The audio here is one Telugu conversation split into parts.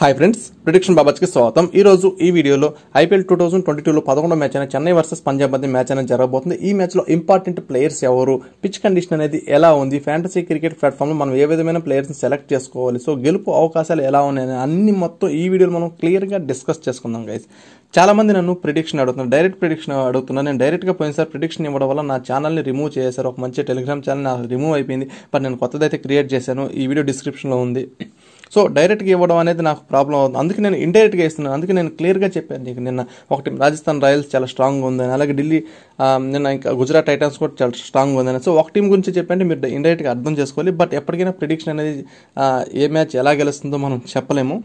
హాయ్ ఫ్రెండ్స్ ప్రిడిక్షన్ బాబాజ్కి స్వాగతం ఈ రోజు ఈ వీడియోలో ఐపీఎల్ టూ థౌసండ్ ట్వంటీ టూలో పదకొండో మ్యాచ్ అయిన చెన్నై వర్సెస్ పంజాబ్ మధ్య మ్యాచ్ అనేది జరగబోతుంది ఈ మ్యాచ్లో ఇంపార్టెంట్ ప్లేయర్స్ ఎవరు పిచ్ కండిషన్ అనేది ఎలా ఉంది ఫ్యాంటసీ క్రికెట్ ప్లాట్ఫామ్లో మనం ఏ విధమైన ప్లేయర్స్ని సెలెక్ట్ చేసుకోవాలి సో గెలుపు అవకాశాలు ఎలా ఉన్నాయని అన్ని మొత్తం ఈ వీడియోలో మనం క్లియర్గా డిస్కస్ చేసుకుందాం గైస్ చాలా మంది నన్ను ప్రిడిక్షన్ అడుగుతున్నాను డైరెక్ట్ ప్రిడిక్షన్ అడుగుతున్నాను నేను డైరెక్ట్గా పోయినసారి ప్రిడిక్షన్ ఇవ్వడం వల్ల నా ఛానల్ని రిమూవ్ చేశారు ఒక మంచి టెలిగ్రామ్ ఛానల్ నాకు రిమూవ్ అయిపోయింది బట్ నేను కొత్తదైతే క్రియేట్ చేశాను ఈ వీడియో డిస్క్రిప్షన్లో ఉంది సో డైరెక్ట్గా ఇవ్వడం అనేది నాకు ప్రాబ్లం అవుతుంది అందుకే నేను ఇండైరెక్ట్గా ఇస్తున్నాను అందుకే నేను క్లియర్గా చెప్పాను నీకు నిన్న ఒకటి రాజస్థాన్ రాయల్స్ చాలా స్ట్రాంగ్ ఉందని అలాగే ఢిల్లీ నిన్న ఇంకా గుజరాత్ టైటన్స్ కూడా చాలా స్ట్రాంగ్ ఉందని సో ఒక టీం గురించి చెప్పండి మీరు ఇండైరెక్ట్గా అర్థం చేసుకోవాలి బట్ ఎప్పటికైనా ప్రిడిక్షన్ అనేది ఏ మ్యాచ్ ఎలా గెలుస్తుందో మనం చెప్పలేము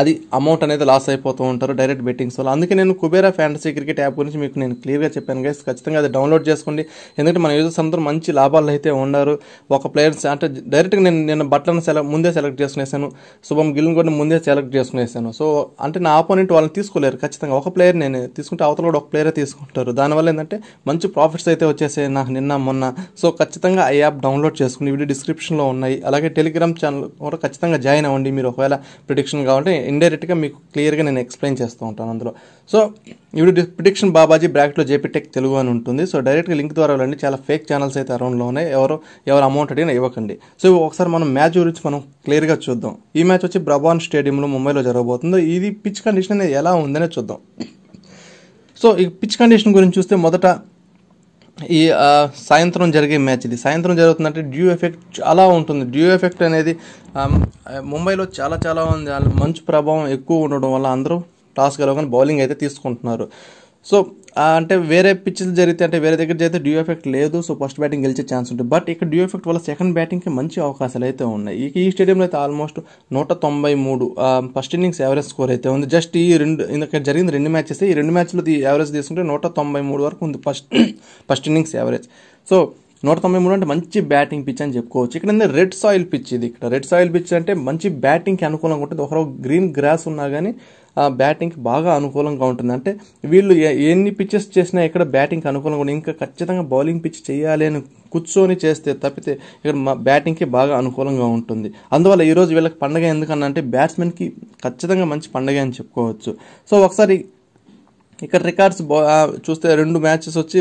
అది అమౌంట్ అనేది లాస్ అయిపోతూ ఉంటారు డైరెక్ట్ బెట్టింగ్స్ వల్ల అందుకే నేను కుబేరా ఫ్యాంటసీ క్రికెట్ యాప్ గురించి మీకు నేను క్లియర్గా చెప్పాను గైస్ ఖచ్చితంగా అది డౌన్లోడ్ చేసుకోండి ఎందుకంటే మన యూజర్స్ అందరూ మంచి లాభాలు అయితే ఉండరు ఒక ప్లేయర్స్ అంటే డైరెక్ట్గా నేను నేను బట్లను సెలెక్ట్ ముందే సెలెక్ట్ చేసుకునేసాను శుభం గిల్ని కూడా ముందే సెలెక్ట్ చేసుకునేసాను సో అంటే నా ఆపోనెంట్ వాళ్ళని తీసుకోలేరు ఖచ్చితంగా ఒక ప్లేయర్ నేను తీసుకుంటే అవతల కూడా ఒక ప్లేయరే తీసుకుంటారు దానివల్ల ఏంటంటే మంచి ప్రాఫిట్స్ అయితే వచ్చేసాయి నాకు నిన్న మొన్న సో ఖచ్చితంగా ఆ యాప్ డౌన్లోడ్ చేసుకుని వీడియో డిస్క్రిప్షన్లో ఉన్నాయి అలాగే టెలిగ్రామ్ ఛానల్ కూడా ఖచ్చితంగా జాయిన్ అవ్వండి మీరు ఒకవేళ ప్రిడిక్షన్ కావాలంటే ఇండైరెక్ట్గా మీకు క్లియర్గా నేను ఎక్స్ప్లెయిన్ చేస్తూ ఉంటాను అందులో సో ఇప్పుడు ప్రిడిక్షన్ బాబాజీ బ్రాకెట్లో టెక్ తెలుగు అని ఉంటుంది సో డైరెక్ట్గా లింక్ ద్వారా వెళ్ళండి చాలా ఫేక్ ఛానల్స్ అయితే అరౌండ్లో ఉన్నాయి ఎవరు ఎవరు అమౌంట్ అడిగినా ఇవ్వకండి సో ఒకసారి మనం మ్యాచ్ గురించి మనం క్లియర్గా చూద్దాం ఈ మ్యాచ్ వచ్చి బ్రబాన్ స్టేడియంలో ముంబైలో జరగబోతుంది ఇది పిచ్ కండిషన్ ఎలా ఉందనే చూద్దాం సో ఈ పిచ్ కండిషన్ గురించి చూస్తే మొదట ఈ సాయంత్రం జరిగే మ్యాచ్ ఇది సాయంత్రం జరుగుతుందంటే డ్యూ ఎఫెక్ట్ చాలా ఉంటుంది డ్యూ ఎఫెక్ట్ అనేది ముంబైలో చాలా చాలా ఉంది మంచు ప్రభావం ఎక్కువ ఉండడం వల్ల అందరూ టాస్ గెలవగానే బౌలింగ్ అయితే తీసుకుంటున్నారు సో అంటే వేరే పిచ్చెస్ జరిగితే అంటే వేరే దగ్గర జరిగితే డ్యూ ఎఫెక్ట్ లేదు సో ఫస్ట్ బ్యాటింగ్ గెలిచే ఛాన్స్ ఉంటుంది బట్ ఇక్కడ డ్యూ ఎఫెక్ట్ వల్ల సెకండ్ బ్యాటింగ్కి మంచి అవకాశాలు అయితే ఉన్నాయి ఈ స్టేడియంలో అయితే ఆల్మోస్ట్ నూట తొంభై మూడు ఫస్ట్ ఇన్నింగ్స్ యావరేజ్ స్కోర్ అయితే ఉంది జస్ట్ ఈ రెండు ఇందుక జరిగింది రెండు మ్యాచెస్ ఈ రెండు మ్యాచ్లో యావరేజ్ తీసుకుంటే నూట తొంభై మూడు వరకు ఉంది first first innings average so నూట తొంభై మూడు అంటే మంచి బ్యాటింగ్ పిచ్ అని చెప్పుకోవచ్చు ఇక్కడ రెడ్ సాయిల్ పిచ్ ఇది ఇక్కడ రెడ్ సాయిల్ పిచ్ అంటే మంచి బ్యాటింగ్కి అనుకూలంగా ఉంటుంది ఒకరో గ్రీన్ గ్రాస్ ఉన్నా కానీ బ్యాటింగ్కి బాగా అనుకూలంగా ఉంటుంది అంటే వీళ్ళు ఎన్ని పిచ్చెస్ చేసినా ఇక్కడ బ్యాటింగ్కి అనుకూలంగా ఉంటుంది ఇంకా ఖచ్చితంగా బౌలింగ్ పిచ్ చేయాలి అని కూర్చొని చేస్తే తప్పితే ఇక్కడ మా బ్యాటింగ్కి బాగా అనుకూలంగా ఉంటుంది అందువల్ల ఈరోజు వీళ్ళకి పండగ ఎందుకన్నంటే బ్యాట్స్మెన్కి ఖచ్చితంగా మంచి పండగ అని చెప్పుకోవచ్చు సో ఒకసారి ఇక్కడ రికార్డ్స్ చూస్తే రెండు మ్యాచెస్ వచ్చి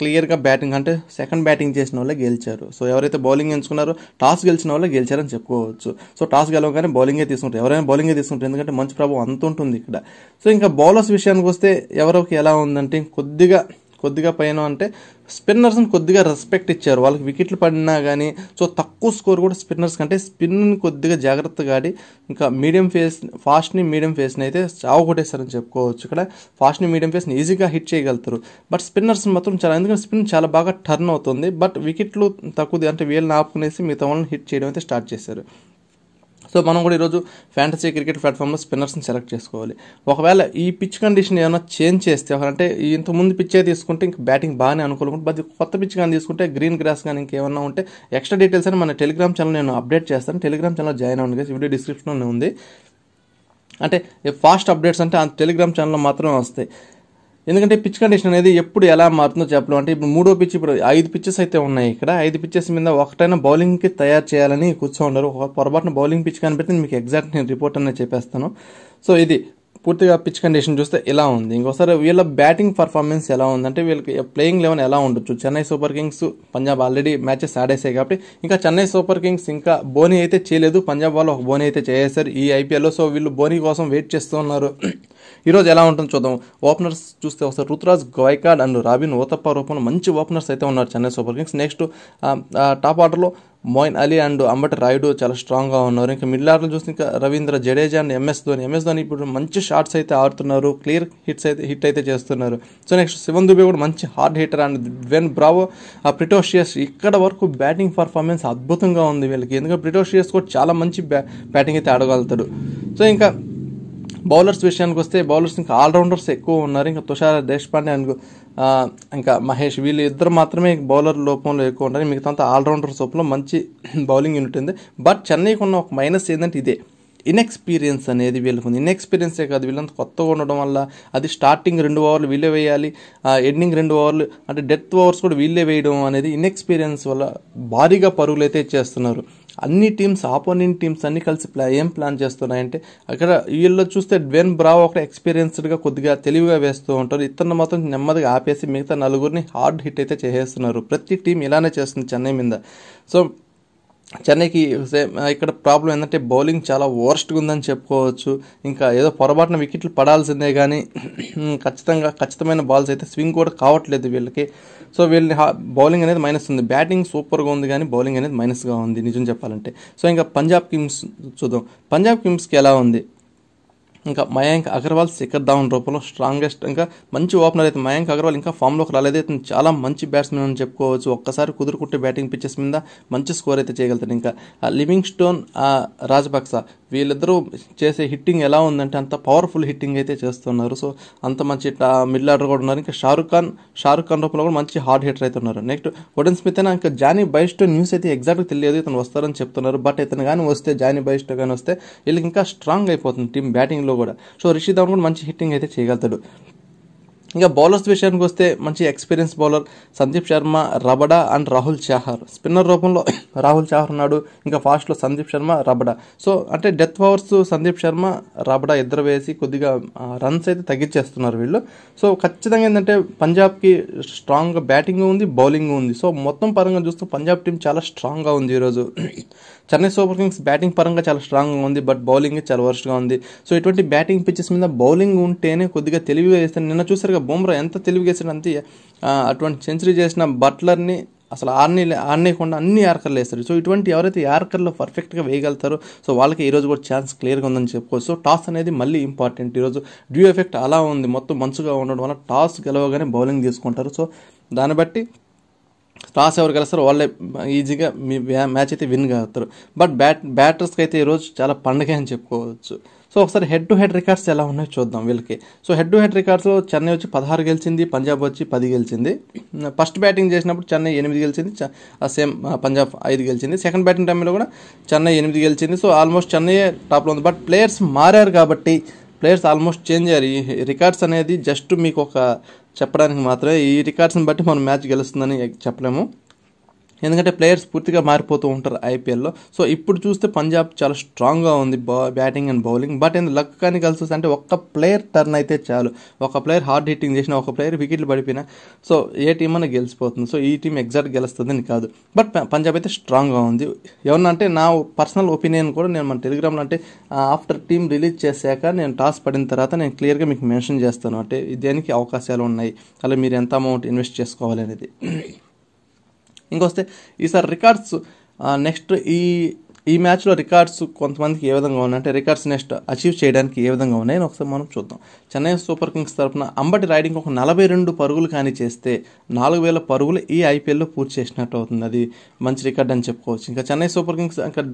క్లియర్గా బ్యాటింగ్ అంటే సెకండ్ బ్యాటింగ్ చేసిన వాళ్ళే గెలిచారు సో ఎవరైతే బౌలింగ్ ఎంచుకున్నారో టాస్ గెలిచిన వాళ్ళే గెలిచారని చెప్పుకోవచ్చు సో టాస్ గెలవగానే బౌలింగే తీసుకుంటారు ఎవరైనా బౌలింగే తీసుకుంటారు ఎందుకంటే మంచి ప్రభావం అంత ఉంటుంది ఇక్కడ సో ఇంకా బౌలర్స్ విషయానికి వస్తే ఎవరికి ఎలా ఉందంటే కొద్దిగా కొద్దిగా పైన అంటే స్పిన్నర్స్ని కొద్దిగా రెస్పెక్ట్ ఇచ్చారు వాళ్ళకి వికెట్లు పడినా కానీ సో తక్కువ స్కోర్ కూడా స్పిన్నర్స్ కంటే స్పిన్ని కొద్దిగా జాగ్రత్తగా ఆడి ఇంకా మీడియం ఫేస్ ఫాస్ట్ని మీడియం ఫేస్ని అయితే కొట్టేస్తారని చెప్పుకోవచ్చు ఇక్కడ ఫాస్ట్ని మీడియం ఫేస్ని ఈజీగా హిట్ చేయగలుగుతారు బట్ స్పిన్నర్స్ మాత్రం చాలా ఎందుకంటే స్పిన్ చాలా బాగా టర్న్ అవుతుంది బట్ వికెట్లు తక్కువది అంటే వీళ్ళని ఆపుకునేసి మిగతా వాళ్ళని హిట్ చేయడం అయితే స్టార్ట్ చేశారు సో మనం కూడా ఈరోజు ఫ్యాంటసీ క్రికెట్ ప్లాట్ఫామ్లో స్పిన్నర్స్ని సెలెక్ట్ చేసుకోవాలి ఒకవేళ ఈ పిచ్ కండిషన్ ఏమైనా చేంజ్ చేస్తే అంటే ఇంతకుముందు పిచ్చే తీసుకుంటే ఇంక బ్యాటింగ్ బాగానే అనుకూలంగా బట్ కొత్త పిచ్ కానీ తీసుకుంటే గ్రీన్ గ్రాస్ కానీ ఇంకేమన్నా ఉంటే ఎక్స్ట్రా డీటెయిల్స్ అని మన టెలిగ్రామ్ ఛానల్ నేను అప్డేట్ చేస్తాను టెలిగ్రామ్ ఛానల్ జాయిన్ అవ్వండి వీడియో డిస్క్రిప్షన్లోనే ఉంది అంటే ఫాస్ట్ అప్డేట్స్ అంటే ఆ టెలిగ్రామ్ ఛానల్లో మాత్రమే వస్తాయి ఎందుకంటే పిచ్ కండిషన్ అనేది ఎప్పుడు ఎలా మారుతుందో చెప్పడం అంటే ఇప్పుడు మూడో పిచ్ ఇప్పుడు ఐదు పిచ్చెస్ అయితే ఉన్నాయి ఇక్కడ ఐదు పిచ్చెస్ మీద ఒకటైనా బౌలింగ్కి తయారు చేయాలని కూర్చోండారు ఒక పొరపాటున బౌలింగ్ పిచ్ కనిపెడితే మీకు ఎగ్జాక్ట్ నేను రిపోర్ట్ అనేది చెప్పేస్తాను సో ఇది పూర్తిగా పిచ్ కండిషన్ చూస్తే ఎలా ఉంది ఇంకోసారి వీళ్ళ బ్యాటింగ్ పర్ఫార్మెన్స్ ఎలా ఉందంటే వీళ్ళకి ప్లేయింగ్ లెవెన్ ఎలా ఉండొచ్చు Chennai Super Kings Punjab already matches ఆడేసాయి కాబట్టి ఇంకా చెన్నై సూపర్ కింగ్స్ ఇంకా బోనీ అయితే చేయలేదు పంజాబ్ వాళ్ళు ఒక బోనీ అయితే చేసేసారు ఈ ఐపీఎల్లో సో వీళ్ళు బోనీ కోసం వెయిట్ చేస్తూ ఉన్నారు ఈరోజు ఎలా ఉంటుందో చూద్దాం ఓపెనర్స్ చూస్తే వస్తారు రుతురాజ్ గోయకాడ్ అండ్ రాబిన్ ఓతప్ప రూపంలో మంచి ఓపెనర్స్ అయితే ఉన్నారు Chennai Super Kings next top ఆర్డర్లో Moeen Ali and Ambati Rayudu చాలా స్ట్రాంగ్గా ఉన్నారు ఇంకా మిడిల్ ఆర్డర్లో చూస్తే ఇంకా Ravindra Jadeja and MS Dhoni MS Dhoni ఇప్పుడు మంచి షార్ట్స్ అయితే ఆడుతున్నారు క్లియర్ హిట్స్ అయితే హిట్ అయితే చేస్తున్నారు సో నెక్స్ట్ శివన్ దుబే కూడా మంచి hard hitter and Dwayne Bravo ఆ ప్రిటోషియస్ ఇక్కడ వరకు బ్యాటింగ్ పర్ఫార్మెన్స్ అద్భుతంగా ఉంది వీళ్ళకి ఎందుకంటే ప్రిటోషియస్ కూడా చాలా మంచి బ్యా బ్యాటింగ్ అయితే ఆడగలుగుతాడు సో ఇంకా బౌలర్స్ విషయానికి వస్తే బౌలర్స్ ఇంకా ఆల్రౌండర్స్ ఎక్కువ ఉన్నారు ఇంకా తుషార్ దేశపాండే అని ఇంకా మహేష్ వీళ్ళు ఇద్దరు మాత్రమే బౌలర్ లోపంలో ఎక్కువ ఉంటారు మిగతా అంతా ఆల్రౌండర్ లోపంలో మంచి బౌలింగ్ యూనిట్ ఉంది బట్ చెన్నైకి ఉన్న ఒక మైనస్ ఏంటంటే ఇదే ఇన్ఎక్స్పీరియన్స్ అనేది వీళ్ళకు ఉంది ఇన్ఎక్స్పీరియన్సే కాదు వీళ్ళంత కొత్తగా ఉండడం వల్ల అది స్టార్టింగ్ రెండు ఓవర్లు వీళ్ళే వేయాలి ఎండింగ్ రెండు ఓవర్లు అంటే డెత్ ఓవర్స్ కూడా వీళ్ళే వేయడం అనేది ఇన్ఎక్స్పీరియన్స్ వల్ల భారీగా పరుగులు అయితే చేస్తున్నారు అన్ని టీమ్స్ ఆపోనెంట్ టీమ్స్ అన్ని కలిసి ప్లా ఏం ప్లాన్ చేస్తున్నాయంటే అక్కడ వీళ్ళు చూస్తే డ్వెన్ బ్రావ్ ఒక ఎక్స్పీరియన్స్డ్గా కొద్దిగా తెలివిగా వేస్తూ ఉంటారు ఇతను మాత్రం నెమ్మదిగా ఆపేసి మిగతా నలుగురిని హార్డ్ హిట్ అయితే చేసేస్తున్నారు ప్రతి టీం ఇలానే చేస్తుంది చెన్నై మీద సో చెన్నైకి ఇక్కడ ప్రాబ్లం ఏంటంటే బౌలింగ్ చాలా వర్స్ట్గా ఉందని చెప్పుకోవచ్చు ఇంకా ఏదో పొరపాటున వికెట్లు పడాల్సిందే కానీ ఖచ్చితంగా ఖచ్చితమైన బాల్స్ అయితే స్వింగ్ కూడా కావట్లేదు వీళ్ళకి సో వీళ్ళని బౌలింగ్ అనేది మైనస్ ఉంది బ్యాటింగ్ సూపర్గా ఉంది కానీ బౌలింగ్ అనేది మైనస్గా ఉంది నిజం చెప్పాలంటే సో ఇంకా పంజాబ్ కిమ్స్ చూద్దాం పంజాబ్ కిమ్స్కి ఎలా ఉంది ఇంకా మయాంక్ అగర్వాల్ శిఖర్ ధావన్ రూపంలో స్ట్రాంగెస్ట్ ఇంకా మంచి ఓపెనర్ అయితే మయాంక్ అగర్వాల్ ఇంకా ఫామ్లోకి రాలేదు అయితే చాలా మంచి బ్యాట్స్మెన్ అని చెప్పుకోవచ్చు ఒక్కసారి కుదురుకుంటే బ్యాటింగ్ పిచ్చెస్ మీద మంచి స్కోర్ అయితే చేయగలుగుతాడు ఇంకా లివింగ్ స్టోన్ రాజపక్స వీళ్ళిద్దరూ చేసే హిట్టింగ్ ఎలా ఉందంటే అంత పవర్ఫుల్ హిట్టింగ్ అయితే చేస్తున్నారు సో అంత మంచి మిడిల్ ఆర్డర్ కూడా ఉన్నారు ఇంకా షారుఖ్ ఖాన్ షారుఖ్ ఖాన్ రూపంలో కూడా మంచి హార్డ్ హిటర్ అయితే ఉన్నారు నెక్స్ట్ వడన్ స్మిత్ అయినా ఇంకా జానీ బైస్ట్ న్యూస్ అయితే ఎగ్జాక్ట్గా తెలియదు ఇతను వస్తారని చెప్తున్నారు బట్ ఇతను కానీ వస్తే జానీ బైస్ట్ కానీ వస్తే వీళ్ళకి ఇంకా స్ట్రాంగ్ అయిపోతుంది టీం బ్యాటింగ్లో కూడా సో రిషి ధవన్ కూడా మంచి హిట్టింగ్ అయితే చేయగలుగుతాడు ఇంకా బౌలర్స్ విషయానికి వస్తే మంచి experience bowler Sandeep Sharma Rabada and Rahul Chahar spinner రూపంలో రాహుల్ చాహర్ ఉన్నాడు ఇంకా ఫాస్ట్లో సందీప్ శర్మ రబడా సో అంటే death overs Sandeep Sharma Rabada ఇద్దరు వేసి కొద్దిగా రన్స్ అయితే తగ్గించేస్తున్నారు వీళ్ళు సో ఖచ్చితంగా ఏంటంటే పంజాబ్కి స్ట్రాంగ్గా బ్యాటింగ్ ఉంది బౌలింగ్ ఉంది సో మొత్తం పరంగా చూస్తే పంజాబ్ టీం చాలా స్ట్రాంగ్గా ఉంది ఈరోజు చెన్నై సూపర్ కింగ్స్ బ్యాటింగ్ పరంగా చాలా స్ట్రాంగ్గా ఉంది బట్ బౌలింగ్ చాలా వర్స్ట్గా ఉంది సో ఇటువంటి బ్యాటింగ్ పిచ్చెస్ మీద బౌలింగ్ ఉంటేనే కొద్దిగా తెలివిగా వేస్తాను నిన్న చూసారుగా బుమ్రా ఎంత తెలివిగా వేసాడంతే అటువంటి సెంచరీ చేసిన బట్లర్ని అసలు ఆర్ని ఆర్నేయకుండా అన్ని యార్కర్లు వేస్తారు సో ఇటువంటి ఎవరైతే యార్కర్లు పర్ఫెక్ట్గా వేయగలుగుతారో సో వాళ్ళకి ఈరోజు కూడా ఛాన్స్ క్లియర్గా ఉందని చెప్పుకోవచ్చు సో టాస్ అనేది మళ్ళీ ఇంపార్టెంట్ ఈరోజు డ్యూ ఎఫెక్ట్ అలా ఉంది మొత్తం మంచుగా ఉండడం వల్ల టాస్ గెలవగానే బౌలింగ్ తీసుకుంటారు సో దాన్ని బట్టి టాస్ ఎవరు గెలుస్తారో వాళ్ళే ఈజీగా మీ మ్యాచ్ అయితే విన్ కాగలుగుతారు బట్ బ్యాట్ బ్యాటర్స్కి అయితే ఈరోజు చాలా పండుగ అని చెప్పుకోవచ్చు సో ఒకసారి హెడ్ టు హెడ్ రికార్డ్స్ ఎలా ఉన్నాయో చూద్దాం వీళ్ళకి సో హెడ్ టు హెడ్ రికార్డ్స్లో చెన్నై వచ్చి పదహారు గెలిచింది పంజాబ్ వచ్చి పది గెలిచింది ఫస్ట్ బ్యాటింగ్ చేసినప్పుడు చెన్నై ఎనిమిది గెలిచింది సేమ్ పంజాబ్ ఐదు గెలిచింది సెకండ్ బ్యాటింగ్ టైంలో కూడా చెన్నై ఎనిమిది గెలిచింది సో ఆల్మోస్ట్ చెన్నై టాప్లో ఉంది బట్ ప్లేయర్స్ మారారు కాబట్టి ప్లేయర్స్ ఆల్మోస్ట్ చేంజ్ అయ్యారు ఈ రికార్డ్స్ అనేది జస్ట్ మీకు ఒక చెప్పడానికి మాత్రమే ఈ రికార్డ్స్ని బట్టి మనం మ్యాచ్ గెలుస్తుందని చెప్పలేము ఎందుకంటే ప్లేయర్స్ పూర్తిగా మారిపోతూ ఉంటారు ఐపీఎల్లో సో ఇప్పుడు చూస్తే పంజాబ్ చాలా స్ట్రాంగ్గా ఉంది బా బ్యాటింగ్ అండ్ బౌలింగ్ బట్ ఇందు లక్ కానీ కలిసి వస్తే అంటే ఒక్క ప్లేయర్ టర్న్ అయితే చాలు ఒక ప్లేయర్ హార్డ్ హిట్టింగ్ చేసిన ఒక ప్లేయర్ వికెట్లు పడిపోయినా సో ఏ టీం అని గెలిచిపోతుంది సో ఈ టీం ఎగ్జాక్ట్ గెలుస్తుందని కాదు బట్ పంజాబ్ అయితే స్ట్రాంగ్గా ఉంది ఎవరన్నా అంటే నా పర్సనల్ ఒపీనియన్ కూడా నేను మన టెలిగ్రామ్లో అంటే ఆఫ్టర్ టీం రిలీజ్ చేశాక నేను టాస్ పడిన తర్వాత నేను క్లియర్గా మీకు మెన్షన్ చేస్తాను అంటే దేనికి అవకాశాలు ఉన్నాయి అలా మీరు ఎంత అమౌంట్ ఇన్వెస్ట్ చేసుకోవాలి అనేది ఇంకొస్తే ఈసారి రికార్డ్స్ నెక్స్ట్ ఈ ఈ మ్యాచ్లో రికార్డ్స్ కొంతమందికి ఏ విధంగా అంటే రికార్డ్స్ నెక్స్ట్ అచీవ్ చేయడానికి ఏ విధంగా ఉన్నాయని ఒకసారి మనం చూద్దాం చెన్నై సూపర్ కింగ్స్ తరఫున అంబటి రైడింగ్ ఒక నలభై రెండు పరుగులు కానీ చేస్తే నాలుగు వేల పరుగులు ఈ ఐపీఎల్లో పూర్తి చేసినట్టు అవుతుంది అది మంచి రికార్డ్ అని చెప్పుకోవచ్చు ఇంకా చెన్నై సూపర్ కింగ్స్ ఇంకా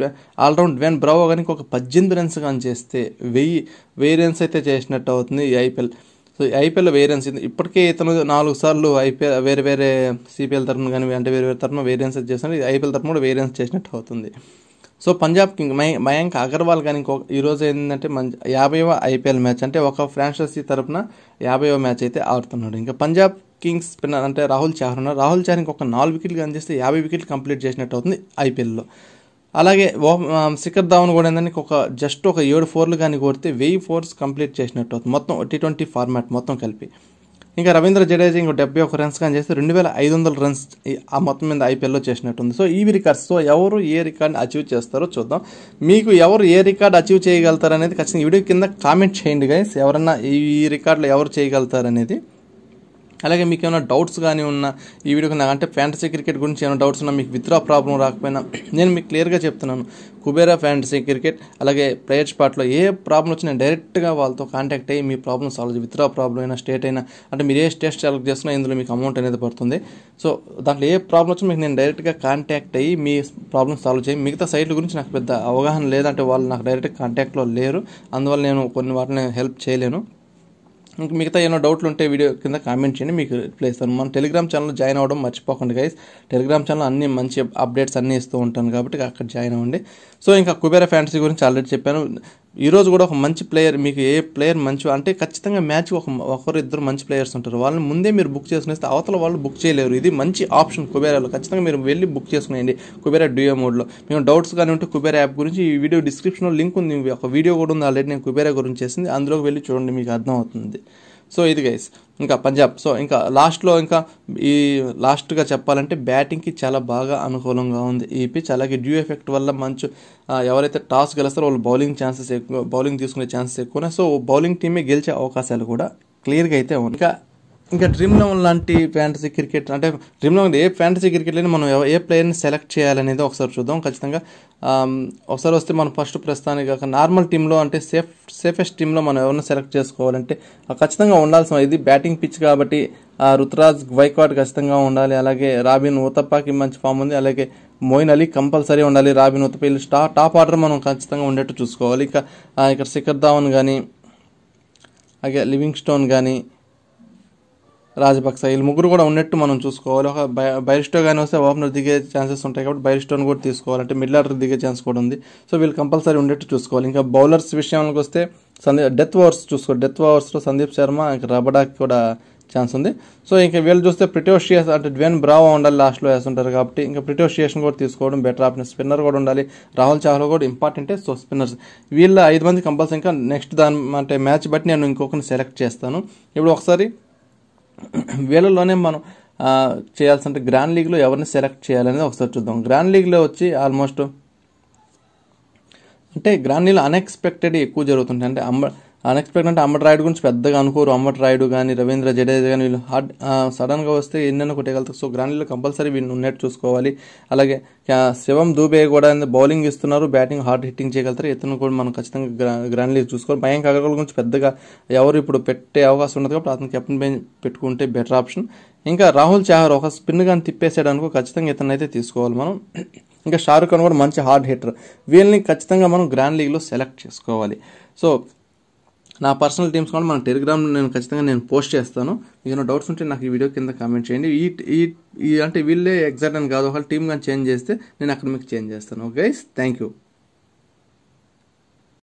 ఆల్రౌండ్ వెన్ బ్రావో కానీ ఒక పద్దెనిమిది రన్స్ కానీ చేస్తే వెయ్యి వెయ్యి రన్స్ అయితే చేసినట్టు అవుతుంది ఈ ఐపీఎల్ సో ఐపీఎల్ వేరియన్స్ ఇప్పటికే ఇతను నాలుగు సార్లు ఐపీఎల్ వేరే వేరే సిపిఎల్ తరఫున కానీ అంటే వేరే వేరే తరఫున వేరియన్స్ చేస్తున్నాడు ఇది ఐపీఎల్ తరఫున కూడా వేరియన్స్ చేసినట్టు అవుతుంది సో పంజాబ్ కింగ్ మయాంక్ అగర్వాల్ కానీ ఇంకో ఈరోజు ఏంటంటే మంచి యాభైవ ఐపీఎల్ మ్యాచ్ అంటే ఒక ఫ్రాంచైజీ తరఫున యాభైవ మ్యాచ్ అయితే ఆడుతున్నాడు ఇంకా పంజాబ్ కింగ్స్ స్పిన్నర్ అంటే రాహుల్ చాహర్ ఉన్నారు రాహుల్ చాహర్ ఇంకొక నాలుగు వికెట్లు కనిచేస్తే యాభై వికెట్లు కంప్లీట్ చేసినట్టు అవుతుంది ఐపీఎల్లో అలాగే శిఖర్ ధావన్ కూడా ఏంటంటే ఒక జస్ట్ ఒక ఏడు ఫోర్లు కానీ కొడితే వెయ్యి ఫోర్స్ కంప్లీట్ చేసినట్టు అవుతుంది మొత్తం టీ ట్వంటీ ఫార్మాట్ మొత్తం కలిపి ఇంకా రవీంద్ర జడేజా ఇంకో డెబ్బై ఒక రన్స్ కానీ చేస్తే రెండు వేల ఐదు వందల రన్స్ ఆ మొత్తం మీద ఐపీఎల్లో చేసినట్టుంది సో ఈ రికార్డ్స్ సో ఎవరు ఏ రికార్డ్ని అచీవ్ చేస్తారో చూద్దాం మీకు ఎవరు ఏ రికార్డ్ అచీవ్ చేయగలుగుతారు అనేది ఖచ్చితంగా వీడియో కింద కామెంట్ చేయండి గైస్ ఎవరన్నా ఈ రికార్డులు ఎవరు చేయగలుగుతారు అనేది అలాగే మీకు ఏమైనా డౌట్స్ కానీ ఉన్నా ఈ వీడియోకి నాకు అంటే ఫ్యాంటసీ క్రికెట్ గురించి ఏమైనా డౌట్స్ ఉన్నా మీకు విత్డ్రా ప్రాబ్లం రాకపోయినా నేను మీకు క్లియర్గా చెప్తున్నాను కుబేరా ఫ్యాంటసీ క్రికెట్ అలాగే ప్లేయర్స్ పార్ట్లో ఏ ప్రాబ్లం వచ్చినా డైరెక్ట్గా వాళ్ళతో కాంటాక్ట్ అయ్యి మీ ప్రాబ్లం సాల్వ్ విత్ ప్రాబ్లం అయినా స్టేట్ అయినా అంటే మీరు ఏ స్టేట్ సెలెక్ట్ చేస్తున్నా ఇందులో మీకు అమౌంట్ అనేది పడుతుంది సో దాంట్లో ఏ ప్రాబ్లం వచ్చినా మీకు నేను డైరెక్ట్గా కాంటాక్ట్ అయ్యి మీ ప్రాబ్లం సాల్వ్ చేయి మిగతా సైట్ల గురించి నాకు పెద్ద అవగాహన లేదంటే వాళ్ళు నాకు డైరెక్ట్ కాంటాక్ట్లో లేరు అందువల్ల నేను కొన్ని వాటిని హెల్ప్ చేయలేను ఇంక మిగతా ఏమైనా డౌట్లు ఉంటే వీడియో కింద కామెంట్ చేయండి మీకు రిప్లై ఇస్తాను మన టెలిగ్రామ్ ఛానల్ జాయిన్ అవ్వడం మర్చిపోకండి గైస్ టెలిగ్రామ్ ఛానల్ అన్ని మంచి అప్డేట్స్ అన్నీ ఇస్తూ ఉంటాను కాబట్టి అక్కడ జాయిన్ అవ్వండి సో ఇంకా కుబేర ఫ్యాన్సీ గురించి ఆల్రెడీ చెప్పాను ఈరోజు కూడా ఒక మంచి ప్లేయర్ మీకు ఏ ప్లేయర్ మంచి అంటే ఖచ్చితంగా మ్యాచ్ ఒక ఒకరు ఇద్దరు మంచి ప్లేయర్స్ ఉంటారు వాళ్ళని ముందే మీరు బుక్ చేసుకునేస్తే అవతల వాళ్ళు బుక్ చేయలేరు ఇది మంచి ఆప్షన్ కుబేరాలో ఖచ్చితంగా మీరు వెళ్ళి బుక్ చేసుకునేయండి కుబేరా డ్యూఏ మోడ్లో మేము డౌట్స్ కానీ ఉంటే కుబేరా యాప్ గురించి ఈ వీడియో డిస్క్రిప్షన్లో లింక్ ఉంది ఒక వీడియో కూడా ఉంది ఆల్రెడీ నేను కుబేరా గురించి చేసింది అందులోకి వెళ్ళి చూడండి మీకు అర్థం అవుతుంది సో ఇది గైస్ ఇంకా పంజాబ్ సో ఇంకా లాస్ట్లో ఇంకా ఈ లాస్ట్గా చెప్పాలంటే బ్యాటింగ్కి చాలా బాగా అనుకూలంగా ఉంది ఈ పిచ్ అలాగే డ్యూ ఎఫెక్ట్ వల్ల మంచు ఎవరైతే టాస్ గెలుస్తారో వాళ్ళు బౌలింగ్ ఛాన్సెస్ ఎక్కువ బౌలింగ్ తీసుకునే ఛాన్సెస్ ఎక్కువ సో బౌలింగ్ టీమే గెలిచే అవకాశాలు కూడా క్లియర్గా అయితే ఉంది ఇంకా ఇంకా డ్రీమ్ లెవెన్ లాంటి ఫ్యాంటసీ క్రికెట్ అంటే డ్రీమ్ లెవెన్ ఏ ఫ్యాంటసీ క్రికెట్లోనే మనం ఏ ప్లేయర్ని సెలెక్ట్ చేయాలనేది ఒకసారి చూద్దాం ఖచ్చితంగా ఒకసారి వస్తే మనం ఫస్ట్ ప్రస్తుతానికి కాక నార్మల్ టీంలో అంటే సేఫ్ సేఫెస్ట్ టీంలో మనం ఎవరిని సెలెక్ట్ చేసుకోవాలంటే ఖచ్చితంగా ఉండాల్సిన ఇది బ్యాటింగ్ పిచ్ కాబట్టి రుతురాజ్ వైకాట్ ఖచ్చితంగా ఉండాలి అలాగే రాబిన్ ఊతప్పకి మంచి ఫామ్ ఉంది అలాగే మోయిన్ అలీ కంపల్సరీ ఉండాలి రాబిన్ ఉతప్ప వీళ్ళు స్టా టాప్ ఆర్డర్ మనం ఖచ్చితంగా ఉండేట్టు చూసుకోవాలి ఇక ఇక్కడ శిఖర్ ధావన్ కానీ అలాగే లివింగ్ స్టోన్ కానీ రాజపక్స వీళ్ళు ముగ్గురు కూడా ఉన్నట్టు మనం చూసుకోవాలి ఒక బైరిస్టో కానీ వస్తే ఓపెనర్ దిగే ఛాన్సెస్ ఉంటాయి కాబట్టి బైరిస్టోని కూడా తీసుకోవాలంటే మిడిల్ ఆర్డర్ దిగే ఛాన్స్ కూడా ఉంది సో వీళ్ళు కంపల్సరీ ఉండేట్టు చూసుకోవాలి ఇంకా బౌలర్స్ విషయానికి వస్తే సందీప్ డెత్ ఓవర్స్ చూసుకో డెత్ ఓవర్స్లో సందీప్ శర్మ ఇంకా రబడాకి కూడా ఛాన్స్ ఉంది సో ఇంకా వీళ్ళు చూస్తే ప్రిటోషియస్ అంటే డ్వెన్ బ్రావో ఉండాలి లాస్ట్లో వేస్తుంటారు కాబట్టి ఇంకా ప్రిటోషియస్ని కూడా తీసుకోవడం బెటర్ ఆప్షన్ స్పిన్నర్ కూడా ఉండాలి రాహుల్ చావ్లా కూడా ఇంపార్టెంటే సో స్పిన్నర్స్ వీళ్ళ ఐదు మంది కంపల్సరీ ఇంకా నెక్స్ట్ దాని అంటే మ్యాచ్ బట్టి నేను ఇంకొకరిని సెలెక్ట్ చేస్తాను ఇప్పుడు ఒకసారి వీళ్ళలోనే మనం చేయాల్సింటే గ్రాండ్ లీగ్లో ఎవరిని సెలెక్ట్ చేయాలనేది ఒకసారి చూద్దాం గ్రాండ్ లీగ్లో వచ్చి ఆల్మోస్ట్ అంటే గ్రాండ్ లీగ్లో అన్ఎక్స్పెక్టెడ్ ఎక్కువ జరుగుతుంటాయి అంటే అంబ అన్ఎక్స్పెక్టెడ్ అంటే అమ్మటి రాయుడు గురించి పెద్దగా అనుకోరు అమ్మటి రాయుడు కానీ రవీంద్ర జడేజా కానీ వీళ్ళు హార్డ్ సడన్గా వస్తే ఎన్నెన్న కొట్టేయగలుగుతారు సో గ్రాండ్లో కంపల్సరీ వీళ్ళు ఉన్నట్టు చూసుకోవాలి అలాగే శివం దూబే కూడా బౌలింగ్ ఇస్తున్నారు బ్యాటింగ్ హార్డ్ హిట్టింగ్ చేయగలుగుతారు ఇతను కూడా మనం ఖచ్చితంగా గ్రా లీగ్ చూసుకోవాలి భయం అగర్వాల్ గురించి పెద్దగా ఎవరు ఇప్పుడు పెట్టే అవకాశం ఉండదు కాబట్టి అతను కెప్టెన్ పెట్టుకుంటే బెటర్ ఆప్షన్ ఇంకా రాహుల్ చాహర్ ఒక స్పిన్ కానీ తిప్పేసాడు అనుకో ఖచ్చితంగా ఇతను అయితే తీసుకోవాలి మనం ఇంకా షారుఖ్ ఖాన్ కూడా మంచి హార్డ్ హిట్టర్ వీళ్ళని ఖచ్చితంగా మనం గ్రాండ్ లీగ్లో సెలెక్ట్ చేసుకోవాలి సో నా పర్సనల్ టీమ్స్ కూడా మన టెలిగ్రామ్ నేను ఖచ్చితంగా నేను పోస్ట్ చేస్తాను ఏదైనా డౌట్స్ ఉంటే నాకు ఈ వీడియో కింద కామెంట్ చేయండి ఈ ఈ అంటే వీళ్ళే ఎగ్జాక్ట్ అని కాదు ఒకవేళ టీమ్ కానీ చేంజ్ చేస్తే నేను అక్కడ మీకు చేంజ్ చేస్తాను ఓకే థ్యాంక్ యూ